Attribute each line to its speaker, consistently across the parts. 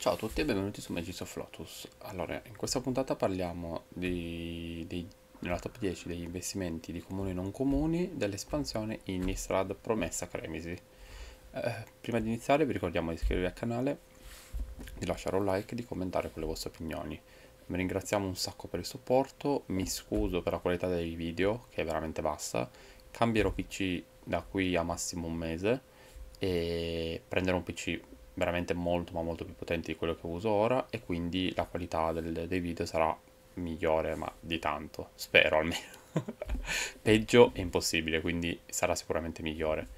Speaker 1: Ciao a tutti e benvenuti su Magis of Lotus. Allora, in questa puntata parliamo di, di, della top 10 degli investimenti di comuni e non comuni dell'espansione in Istrad Promessa Cremisi. Eh, prima di iniziare vi ricordiamo di iscrivervi al canale, di lasciare un like e di commentare con le vostre opinioni. Vi ringraziamo un sacco per il supporto, mi scuso per la qualità dei video che è veramente bassa, cambierò PC da qui a massimo un mese e prenderò un PC veramente molto ma molto più potenti di quello che uso ora e quindi la qualità del, dei video sarà migliore ma di tanto, spero almeno. Peggio è impossibile, quindi sarà sicuramente migliore.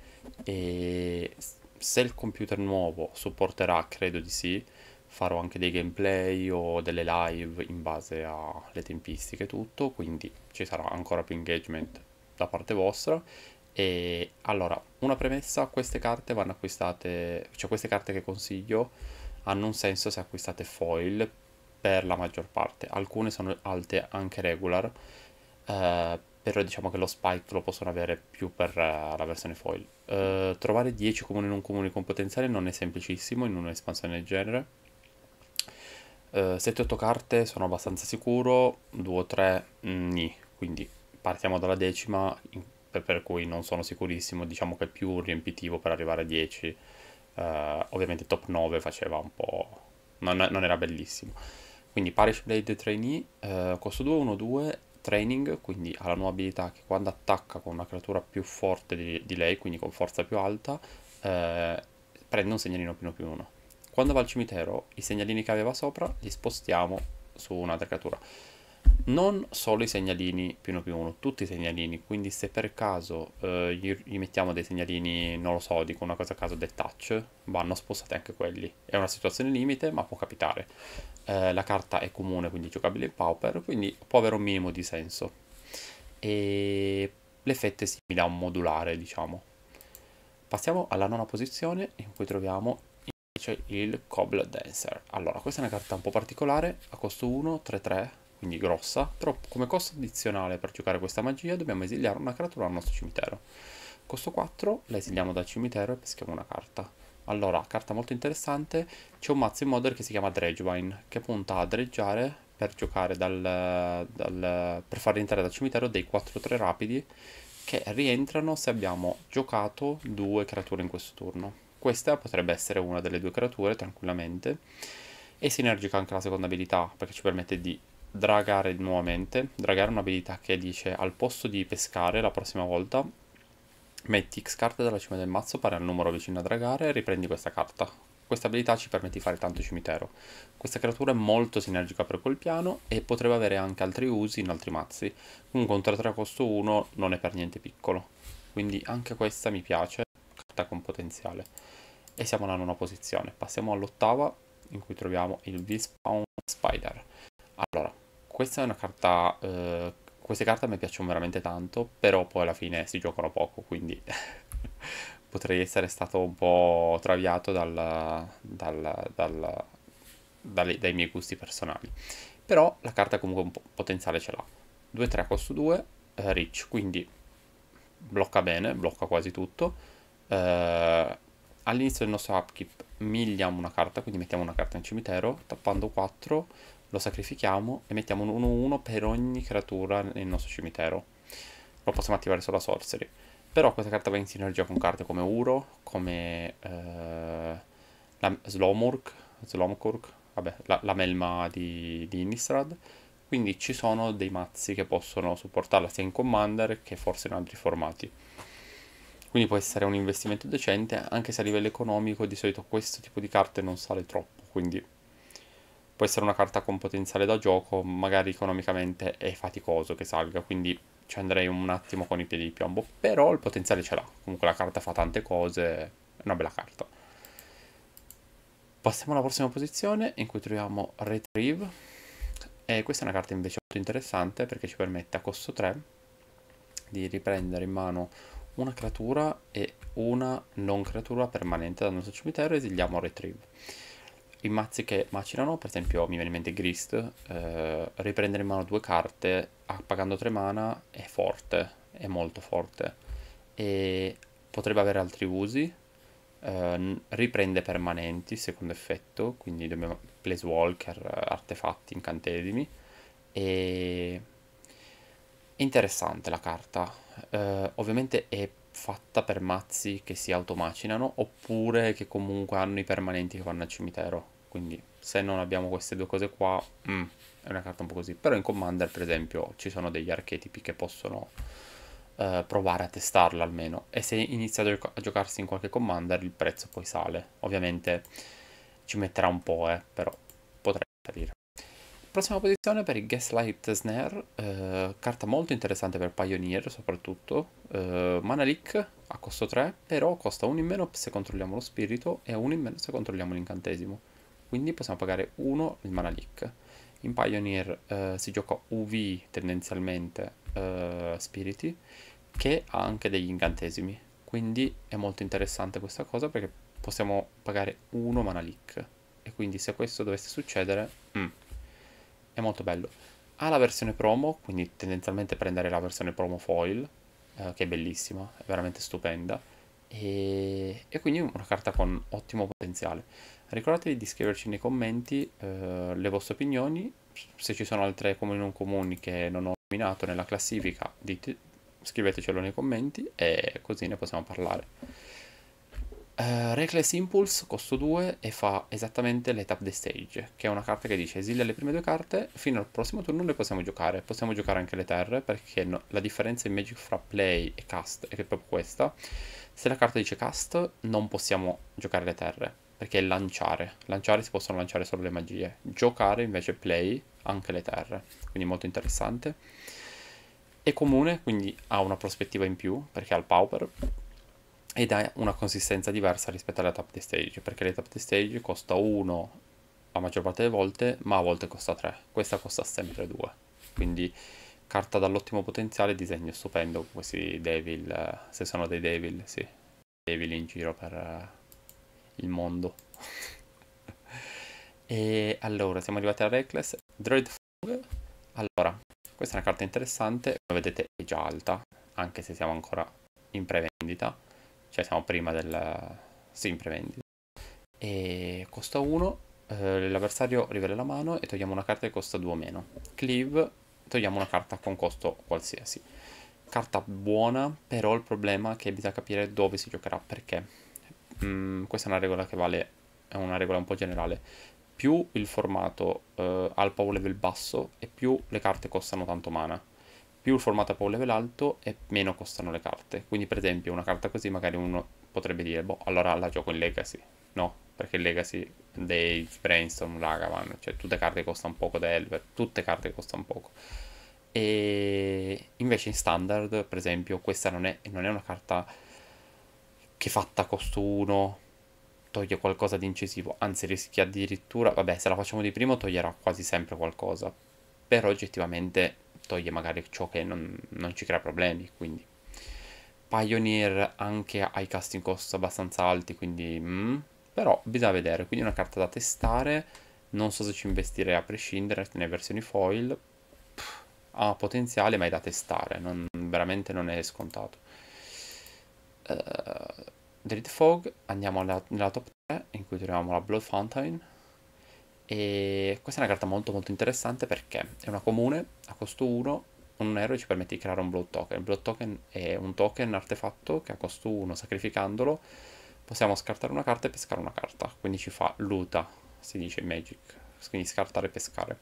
Speaker 1: E se il computer nuovo supporterà, credo di sì, farò anche dei gameplay o delle live in base alle tempistiche e tutto, quindi ci sarà ancora più engagement da parte vostra e allora, una premessa, queste carte vanno acquistate, cioè queste carte che consiglio hanno un senso se acquistate foil per la maggior parte, alcune sono alte anche regular, eh, però diciamo che lo spike lo possono avere più per uh, la versione foil. Uh, trovare 10 comuni in un comune con potenziale non è semplicissimo in un'espansione del genere. Uh, eh, 7-8 carte sono abbastanza sicuro, 2 3 ni, quindi partiamo dalla decima, per, per, cui non sono sicurissimo, diciamo che è più riempitivo per arrivare a 10. Uh, eh, ovviamente top 9 faceva un po'... non, non era bellissimo. Quindi Parish Blade Trainee, uh, costo 2, 1-2, Training, quindi ha la nuova abilità che quando attacca con una creatura più forte di, di lei, quindi con forza più alta, eh, prende un segnalino più 1 più 1. Quando va al cimitero, i segnalini che aveva sopra li spostiamo su un'altra creatura non solo i segnalini più uno più uno, tutti i segnalini, quindi se per caso eh, gli, gli, mettiamo dei segnalini, non lo so, dico una cosa a caso del touch, vanno spostati anche quelli. È una situazione limite, ma può capitare. Eh, la carta è comune, quindi giocabile in pauper, quindi può avere un minimo di senso. E l'effetto è simile a un modulare, diciamo. Passiamo alla nona posizione in cui troviamo invece il Cobble Dancer. Allora, questa è una carta un po' particolare, a costo 1, 3, 3, quindi grossa, però come costo addizionale per giocare questa magia dobbiamo esiliare una creatura dal nostro cimitero. Costo 4, la esiliamo dal cimitero e peschiamo una carta. Allora, carta molto interessante, c'è un mazzo in modder che si chiama Dredgevine, che punta a dreggiare per giocare dal, dal, per far rientrare dal cimitero dei 4-3 rapidi che rientrano se abbiamo giocato due creature in questo turno. Questa potrebbe essere una delle due creature tranquillamente. e sinergica anche la seconda abilità perché ci permette di dragare nuovamente. Dragare è un'abilità che dice al posto di pescare la prossima volta metti X carte dalla cima del mazzo pari al numero vicino a dragare e riprendi questa carta. Questa abilità ci permette di fare tanto cimitero. Questa creatura è molto sinergica per quel piano e potrebbe avere anche altri usi in altri mazzi. Comunque un 3-3 costo 1 non è per niente piccolo. Quindi anche questa mi piace, carta con potenziale. E siamo alla nona posizione. Passiamo all'ottava in cui troviamo il V-Spawn Spider. Allora, questa è una carta... Eh, queste carte mi piacciono veramente tanto, però poi alla fine si giocano poco, quindi potrei essere stato un po' traviato dal, dal, dal, dai, dai miei gusti personali. Però la carta comunque un potenziale ce l'ha. 2-3 costo 2, eh, rich, quindi blocca bene, blocca quasi tutto. Eh, all'inizio del nostro upkeep migliamo una carta, quindi mettiamo una carta in cimitero, tappando 4 lo sacrifichiamo e mettiamo un 1-1 per ogni creatura nel nostro cimitero. Lo possiamo attivare solo a sorcery. Però questa carta va in sinergia con carte come Uro, come eh, Slomurk, Slomkurk, vabbè, la, la, melma di, di Innistrad. Quindi ci sono dei mazzi che possono supportarla sia in Commander che forse in altri formati. Quindi può essere un investimento decente, anche se a livello economico di solito questo tipo di carte non sale troppo, quindi può essere una carta con potenziale da gioco, magari economicamente è faticoso che salga, quindi ci andrei un attimo con i piedi di piombo, però il potenziale ce l'ha, comunque la carta fa tante cose, è una bella carta. Passiamo alla prossima posizione in cui troviamo Retrieve, e questa è una carta invece molto interessante perché ci permette a costo 3 di riprendere in mano una creatura e una non creatura permanente dal nostro cimitero e esiliamo Retrieve i mazzi che macinano, per esempio mi viene in mente Grist, eh, riprendere in mano due carte pagando tre mana è forte, è molto forte e potrebbe avere altri usi, eh, riprende permanenti secondo effetto, quindi dobbiamo Placewalker, artefatti, incantesimi e... interessante la carta, eh, ovviamente è fatta per mazzi che si automacinano oppure che comunque hanno i permanenti che vanno al cimitero. Quindi se non abbiamo queste due cose qua, mm, è una carta un po' così. Però in Commander, per esempio, ci sono degli archetipi che possono eh, provare a testarla almeno. E se iniziate a, gioca- a giocarsi in qualche Commander, il prezzo poi sale. Ovviamente ci metterà un po', eh, però potrebbe salire. Prossima posizione per il Gaslight Snare, eh, carta molto interessante per Pioneer soprattutto, eh, Mana Leak a costo 3, però costa 1 in meno se controlliamo lo spirito e 1 in meno se controlliamo l'incantesimo, quindi possiamo pagare 1 il Mana Leak. In Pioneer eh, si gioca UV tendenzialmente eh, spiriti, che ha anche degli incantesimi, quindi è molto interessante questa cosa perché possiamo pagare 1 Mana Leak, e quindi se questo dovesse succedere... Mm è molto bello. Ha la versione promo, quindi tendenzialmente prendere la versione promo foil, eh, che è bellissima, è veramente stupenda. E, e, quindi una carta con ottimo potenziale. Ricordatevi di scriverci nei commenti eh, le vostre opinioni, se ci sono altre comuni non comuni che non ho nominato nella classifica, dite, scrivetecelo nei commenti e così ne possiamo parlare. Uh, Reckless Impulse, costo 2 e fa esattamente le the stage, che è una carta che dice esilia le prime due carte, fino al prossimo turno le possiamo giocare, possiamo giocare anche le terre, perché no, la differenza in Magic fra play e cast è è proprio questa, se la carta dice cast non possiamo giocare le terre, perché è lanciare, lanciare si possono lanciare solo le magie, giocare invece play anche le terre, quindi molto interessante. È comune, quindi ha una prospettiva in più, perché ha il power, ed ha una consistenza diversa rispetto alle top the stage, perché le top the stage costa 1 la maggior parte delle volte, ma a volte costa 3, questa costa sempre 2, quindi carta dall'ottimo potenziale, disegno stupendo, questi devil, eh, se sono dei devil, sì, devil in giro per eh, il mondo. e allora, siamo arrivati a Reckless, Dreadfog. allora, questa è una carta interessante, come vedete è già alta, anche se siamo ancora in prevendita, cioè siamo prima del sì, prevendita. E costa 1, eh, l'avversario rivela la mano e togliamo una carta che costa 2 o meno. Cleave, togliamo una carta con costo qualsiasi. Carta buona, però il problema è che bisogna capire dove si giocherà, perché mm, questa è una regola che vale, è una regola un po' generale. Più il formato eh, ha il power level basso e più le carte costano tanto mana più il formato è power level alto e meno costano le carte. Quindi per esempio una carta così magari uno potrebbe dire, boh, allora la gioco in Legacy. No, perché Legacy, Dave, Brainstorm, Ragavan, cioè tutte carte costano poco da Elver, tutte carte costano poco. E invece in standard, per esempio, questa non è, non è una carta che fatta a costo 1 toglie qualcosa di incisivo, anzi rischia addirittura, vabbè se la facciamo di primo toglierà quasi sempre qualcosa, però oggettivamente toglie magari ciò che non, non ci crea problemi, quindi. Pioneer anche ai casting cost abbastanza alti, quindi... Mm, però bisogna vedere, quindi una carta da testare, non so se ci investirei a prescindere nelle versioni foil, Pff, ha potenziale ma è da testare, non, veramente non è scontato. Uh, Dread Fog, andiamo alla, nella top 3 in cui troviamo la Blood Fountain, e questa è una carta molto molto interessante perché è una comune, a costo 1, un euro ci permette di creare un blood token. Il blood token è un token artefatto che a costo 1, sacrificandolo, possiamo scartare una carta e pescare una carta. Quindi ci fa luta, si dice in Magic, quindi scartare e pescare.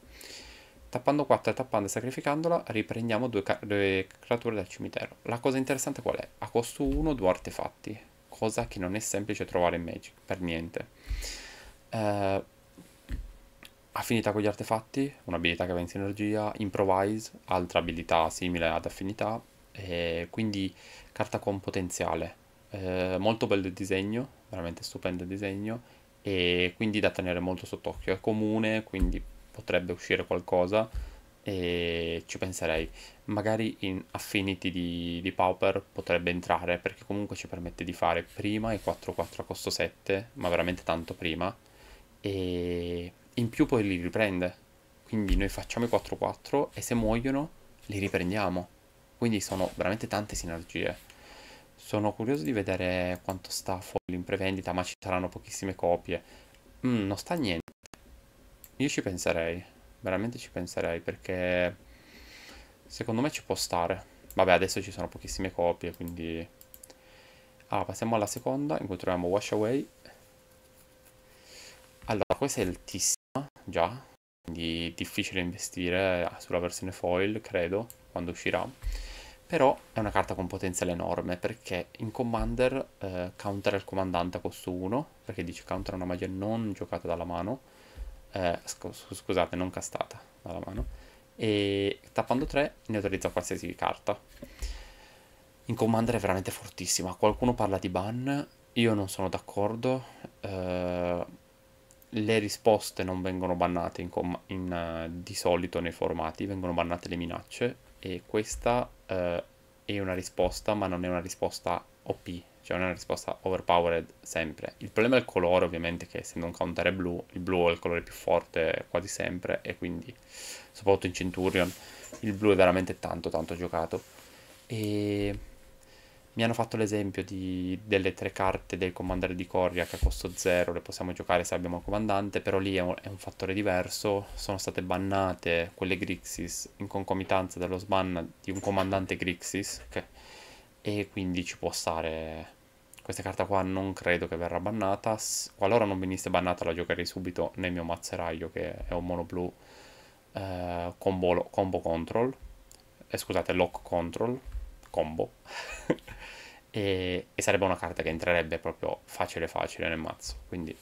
Speaker 1: Tappando 4 e tappando e sacrificandola riprendiamo due, due creature dal cimitero. La cosa interessante qual è? A costo 1 due artefatti, cosa che non è semplice trovare in Magic, per niente. Uh, Affinità con gli artefatti, un'abilità che va in sinergia, improvise, altra abilità simile ad affinità, e quindi carta con potenziale. Eh, molto bello il disegno, veramente stupendo il disegno, e quindi da tenere molto sott'occhio. È comune, quindi potrebbe uscire qualcosa e ci penserei. Magari in Affinity di, di Pauper potrebbe entrare perché comunque ci permette di fare prima i 4-4 a costo 7, ma veramente tanto prima. E in più poi li riprende. Quindi noi facciamo i 4-4 e se muoiono li riprendiamo. Quindi sono veramente tante sinergie. Sono curioso di vedere quanto sta fuori in prevendita, ma ci saranno pochissime copie. Mm, non sta niente. Io ci penserei, veramente ci penserei, perché secondo me ci può stare. Vabbè, adesso ci sono pochissime copie, quindi... Allora, ah, passiamo alla seconda, in cui troviamo Wash Away. Allora, questo è altissimo già, quindi difficile investire sulla versione foil, credo, quando uscirà. Però è una carta con potenziale enorme perché in Commander eh, counter il comandante a costo 1, perché dice counter una magia non giocata dalla mano, eh, scusate, non castata dalla mano, e tappando 3 neutralizza qualsiasi carta. In Commander è veramente fortissima, qualcuno parla di ban, io non sono d'accordo, eh, le risposte non vengono bannate in com- in, uh, di solito nei formati, vengono bannate le minacce e questa uh, è una risposta, ma non è una risposta OP, cioè non è una risposta overpowered sempre. Il problema è il colore, ovviamente, che essendo un counter è blu, il blu è il colore più forte quasi sempre e quindi, soprattutto in Centurion, il blu è veramente tanto tanto giocato. E mi hanno fatto l'esempio di, delle tre carte del comandante di Coria che a costo zero le possiamo giocare se abbiamo un comandante, però lì è un, è un fattore diverso. Sono state bannate quelle Grixis in concomitanza dello sban di un comandante Grixis, che, e quindi ci può stare questa carta qua non credo che verrà bannata. Qualora non venisse bannata la giocherei subito nel mio mazzeraio che è un mono blu eh, combo, combo control. Eh, scusate, lock control combo. e, e, sarebbe una carta che entrerebbe proprio facile facile nel mazzo. Quindi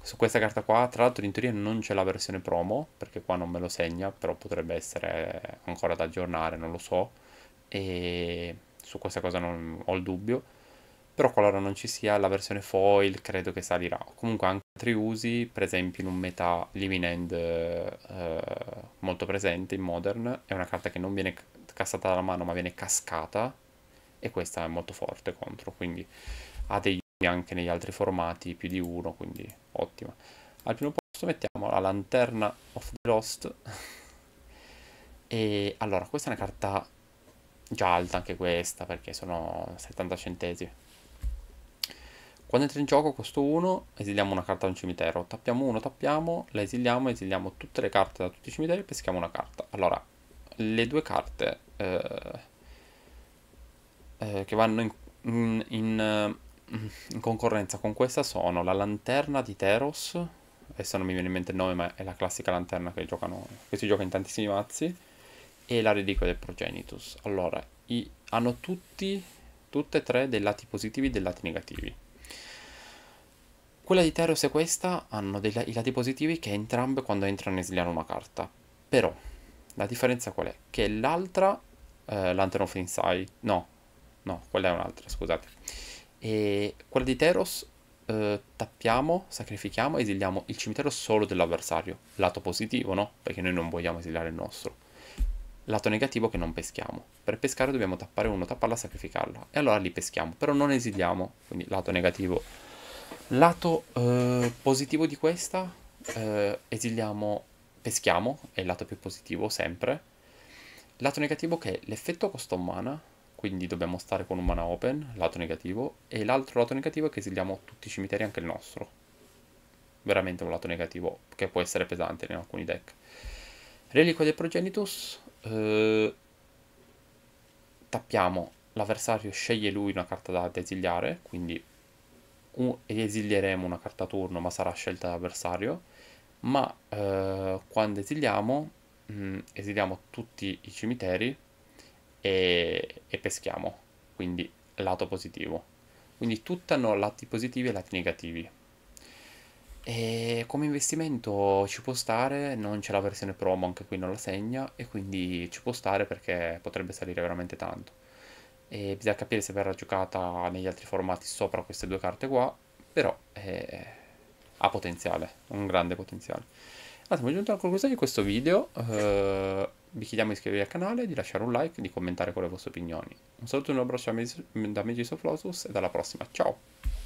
Speaker 1: su questa carta qua, tra l'altro in teoria non c'è la versione promo, perché qua non me lo segna, però potrebbe essere ancora da aggiornare, non lo so. E su questa cosa non ho il dubbio. Però qualora non ci sia la versione foil, credo che salirà. Comunque anche altri usi, per esempio in un meta Living End eh, molto presente in Modern, è una carta che non viene cassata dalla mano ma viene cascata e questa è molto forte contro, quindi ha dei anche negli altri formati, più di uno, quindi ottima. Al primo posto mettiamo la Lanterna of the Lost. e allora, questa è una carta già alta anche questa, perché sono 70 centesimi. Quando entra in gioco costo 1, esiliamo una carta da un cimitero. Tappiamo 1, tappiamo, la esiliamo, esiliamo tutte le carte da tutti i cimiteri e peschiamo una carta. Allora, le due carte eh, eh, che vanno in, in, in, eh, in, concorrenza con questa sono la lanterna di Teros, adesso non mi viene in mente il nome ma è la classica lanterna che, giocano, che si gioca in tantissimi mazzi, e la reliquia del Progenitus. Allora, i, hanno tutti, tutte e tre dei lati positivi e dei lati negativi. Quella di Teros e questa hanno dei, i lati positivi che entrambe quando entrano esiliano una carta. Però, la differenza qual è? Che l'altra eh, Lantern of Inside. No, no, quella è un'altra, scusate. E quella di Teros eh, tappiamo, sacrifichiamo, esiliamo il cimitero solo dell'avversario. Lato positivo, no? Perché noi non vogliamo esiliare il nostro. Lato negativo che non peschiamo. Per pescare dobbiamo tappare uno, tapparla, sacrificarla. E allora li peschiamo, però non esiliamo, quindi lato negativo. Lato eh, positivo di questa, eh, esiliamo, peschiamo, è il lato più positivo sempre. Lato negativo che è l'effetto un mana, quindi dobbiamo stare con un mana open, lato negativo, e l'altro lato negativo è che esiliamo tutti i cimiteri, anche il nostro. Veramente un lato negativo, che può essere pesante in alcuni deck. Reliquia del Progenitus, eh, tappiamo, l'avversario sceglie lui una carta da, da esiliare, quindi un, esilieremo una carta a turno, ma sarà scelta dall'avversario, ma eh, quando esiliamo mh, mm, esiliamo tutti i cimiteri e, e peschiamo, quindi lato positivo. Quindi tutti hanno lati positivi e lati negativi. E come investimento ci può stare, non c'è la versione promo, anche qui non la segna, e quindi ci può stare perché potrebbe salire veramente tanto. E bisogna capire se verrà giocata negli altri formati sopra queste due carte qua, però eh, ha potenziale, un grande potenziale. Ah, siamo giunti alla conclusione di questo video. Uh, vi chiediamo di iscrivervi al canale, di lasciare un like di commentare con le vostre opinioni. Un saluto e un abbraccio da Megiso Flotus e alla prossima. Ciao!